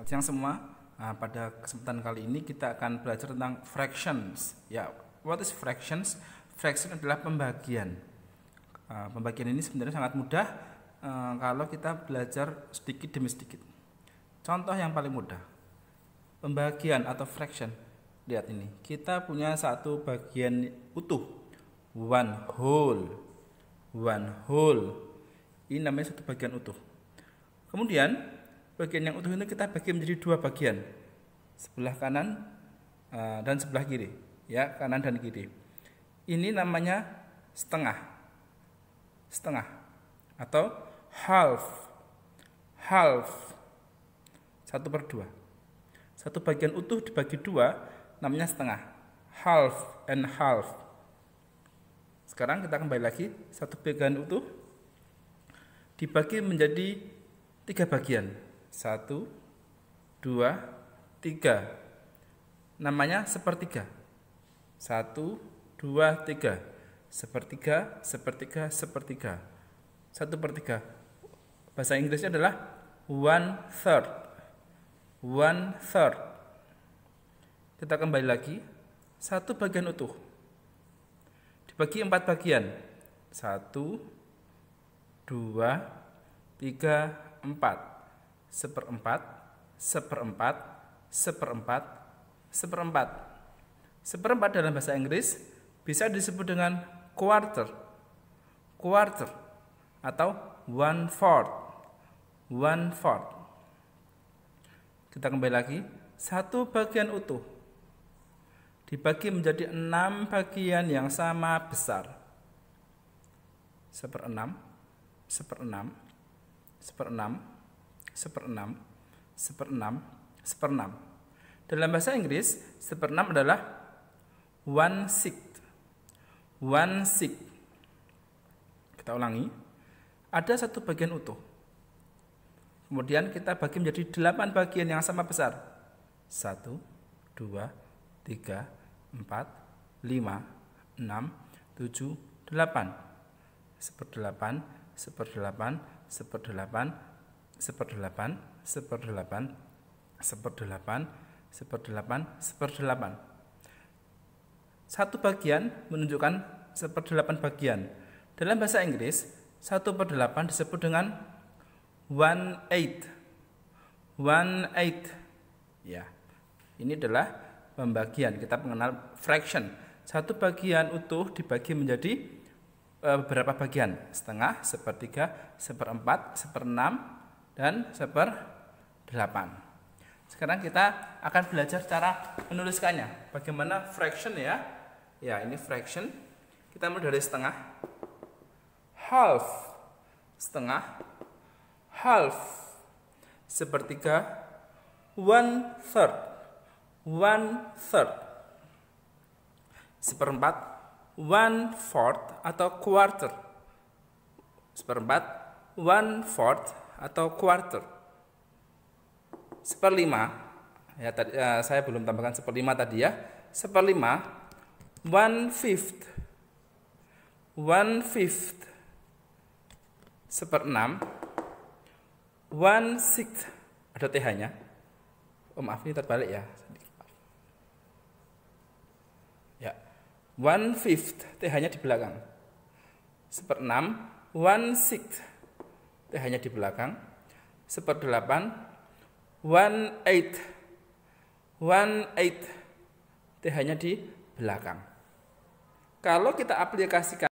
Selamat siang semua. Nah, pada kesempatan kali ini kita akan belajar tentang fractions. Ya, what is fractions? Fraction adalah pembagian. Ah, pembagian ini sebenarnya sangat mudah ah, kalau kita belajar sedikit demi sedikit. Contoh yang paling mudah, pembagian atau fraction. Lihat ini, kita punya satu bagian utuh, one whole, one whole. Ini namanya satu bagian utuh. Kemudian bagian yang utuh itu kita bagi menjadi dua bagian sebelah kanan uh, dan sebelah kiri ya kanan dan kiri ini namanya setengah setengah atau half half satu per dua satu bagian utuh dibagi dua namanya setengah half and half sekarang kita kembali lagi satu bagian utuh dibagi menjadi tiga bagian satu, dua, tiga. Namanya sepertiga. Satu, dua, tiga. Sepertiga, sepertiga, sepertiga. Satu per tiga. Bahasa Inggrisnya adalah one third. One third. Kita kembali lagi. Satu bagian utuh. Dibagi empat bagian. Satu, dua, tiga, empat seperempat, seperempat, seperempat, seperempat. Seperempat dalam bahasa Inggris bisa disebut dengan quarter, quarter, atau one fourth, one fourth. Kita kembali lagi, satu bagian utuh dibagi menjadi enam bagian yang sama besar. Seperenam, seperenam, seperenam, seperenam, seperenam, seperenam. Dalam bahasa Inggris, seperenam adalah one sixth. One sixth. Kita ulangi. Ada satu bagian utuh. Kemudian kita bagi menjadi delapan bagian yang sama besar. Satu, dua, tiga, empat, lima, enam, tujuh, delapan. Seperdelapan, seperdelapan, seperdelapan, seperdelapan, seperdelapan, seperdelapan, seperdelapan, seperdelapan. Satu bagian menunjukkan seperdelapan bagian. Dalam bahasa Inggris, satu per delapan disebut dengan one eighth. One eighth. Ya, ini adalah pembagian. Kita mengenal fraction. Satu bagian utuh dibagi menjadi eh, beberapa bagian setengah, sepertiga, seperempat, seperenam, dan seper delapan. Sekarang kita akan belajar cara menuliskannya. Bagaimana fraction ya? Ya, ini fraction. Kita mulai dari setengah. Half. Setengah. Half. Sepertiga. One third. One third. Seperempat. One fourth atau quarter. Seperempat. One fourth atau quarter. Seperlima, ya tadi, uh, saya belum tambahkan seperlima tadi ya. Seperlima, one fifth, one fifth, seperenam, one sixth, ada th-nya. Oh maaf ini terbalik ya. Ya, one fifth, th-nya di belakang. Seperenam, one sixth, itu hanya di belakang seperdelapan one eight one eight teh hanya di belakang kalau kita aplikasikan